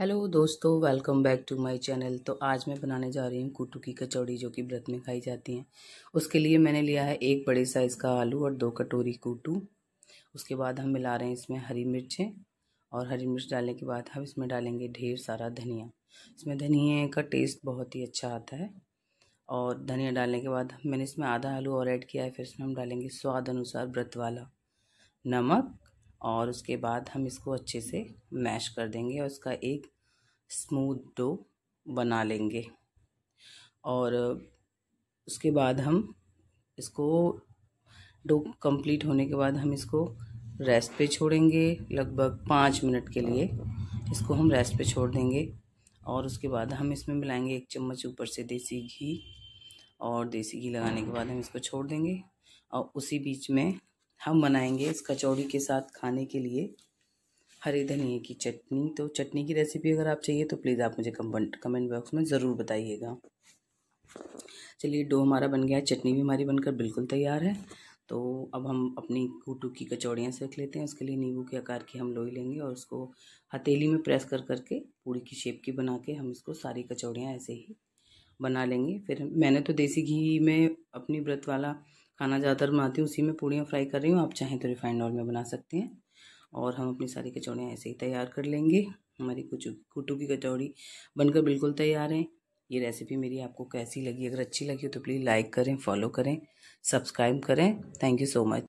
hello दोस्तों welcome back to my channel तो आज मैं बनाने जा रही हूँ कुटू की कचौड़ी जो कि व्रत में खाई जाती हैं उसके लिए मैंने लिया है एक बड़े साइज़ का आलू और दो कटोरी कुटू उसके बाद हम मिला रहे हैं इसमें हरी मिर्चें और हरी मिर्च डालने के बाद हम इसमें डालेंगे ढेर सारा धनिया इसमें धनिए का टेस्ट बहुत ही अच्छा आता है और धनिया डालने के बाद मैंने इसमें आधा आलू और ऐड किया है फिर इसमें हम डालेंगे स्वाद अनुसार व्रत वाला नमक और उसके बाद हम इसको अच्छे से मैश कर देंगे और उसका एक स्मूथ डो बना लेंगे और उसके बाद हम इसको डो कंप्लीट होने के बाद हम इसको रेस्ट पे छोड़ेंगे लगभग पाँच मिनट के लिए इसको हम रेस्ट पे छोड़ देंगे और उसके बाद हम इसमें मिलाएंगे एक चम्मच ऊपर से देसी घी और देसी घी लगाने के बाद हम इसको छोड़ देंगे और उसी बीच में हम बनाएंगे इस कचौड़ी के साथ खाने के लिए हरे धनिए की चटनी तो चटनी की रेसिपी अगर आप चाहिए तो प्लीज़ आप मुझे कमेंट कमेंट बॉक्स में ज़रूर बताइएगा चलिए डो हमारा बन गया है चटनी भी हमारी बनकर बिल्कुल तैयार है तो अब हम अपनी कूटू की कचौड़ियाँ सेक लेते हैं उसके लिए नींबू के आकार की हम लोई लेंगे और उसको हथेली में प्रेस कर करके पूड़ी की शेप की बना के हम इसको सारी कचौड़ियाँ ऐसे ही बना लेंगे फिर मैंने तो देसी घी में अपनी व्रत वाला खाना ज़्यादातर बनाती हूँ उसी में पूड़ियाँ फ्राई कर रही हूँ आप चाहें तो रिफाइंड ऑयल में बना सकते हैं और हम अपनी सारी कचौड़ियाँ ऐसे ही तैयार कर लेंगे हमारी कुछ कुटू की कचौड़ी बनकर बिल्कुल तैयार हैं ये रेसिपी मेरी आपको कैसी लगी अगर अच्छी लगी हो तो प्लीज़ लाइक करें फॉलो करें सब्सक्राइब करें थैंक यू सो मच